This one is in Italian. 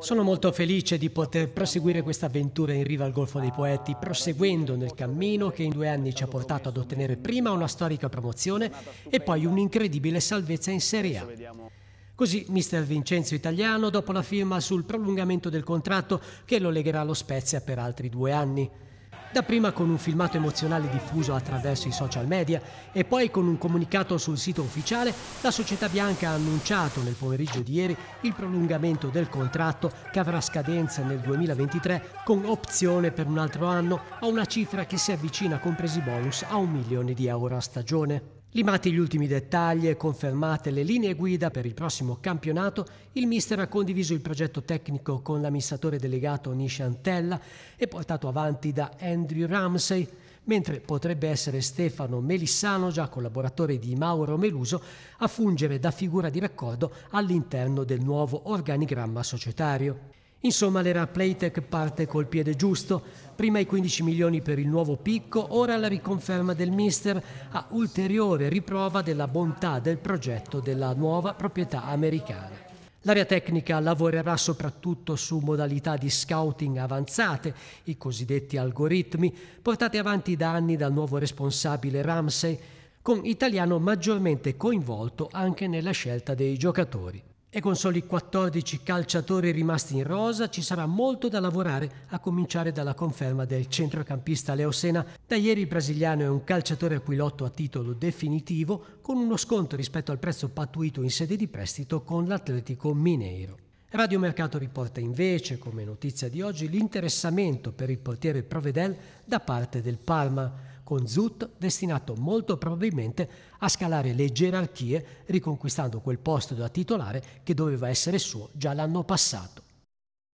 Sono molto felice di poter proseguire questa avventura in riva al Golfo dei Poeti, proseguendo nel cammino che in due anni ci ha portato ad ottenere prima una storica promozione e poi un'incredibile salvezza in Serie A. Così mister Vincenzo Italiano, dopo la firma sul prolungamento del contratto che lo legherà allo Spezia per altri due anni dapprima con un filmato emozionale diffuso attraverso i social media e poi con un comunicato sul sito ufficiale, la società bianca ha annunciato nel pomeriggio di ieri il prolungamento del contratto che avrà scadenza nel 2023 con opzione per un altro anno a una cifra che si avvicina compresi bonus a un milione di euro a stagione. Limati gli ultimi dettagli e confermate le linee guida per il prossimo campionato, il mister ha condiviso il progetto tecnico con l'amministratore delegato Nishantella e portato avanti da Andrew Ramsey, mentre potrebbe essere Stefano Melissano, già collaboratore di Mauro Meluso, a fungere da figura di raccordo all'interno del nuovo organigramma societario. Insomma, l'era Playtech parte col piede giusto. Prima i 15 milioni per il nuovo picco, ora la riconferma del mister a ulteriore riprova della bontà del progetto della nuova proprietà americana. L'area tecnica lavorerà soprattutto su modalità di scouting avanzate, i cosiddetti algoritmi, portati avanti da anni dal nuovo responsabile Ramsey, con italiano maggiormente coinvolto anche nella scelta dei giocatori. E con soli 14 calciatori rimasti in rosa ci sarà molto da lavorare, a cominciare dalla conferma del centrocampista Leo Sena. Da ieri il brasiliano è un calciatore a a titolo definitivo, con uno sconto rispetto al prezzo pattuito in sede di prestito con l'Atletico Mineiro. Radio Mercato riporta invece, come notizia di oggi, l'interessamento per il portiere Provedel da parte del Parma con Zut destinato molto probabilmente a scalare le gerarchie riconquistando quel posto da titolare che doveva essere suo già l'anno passato.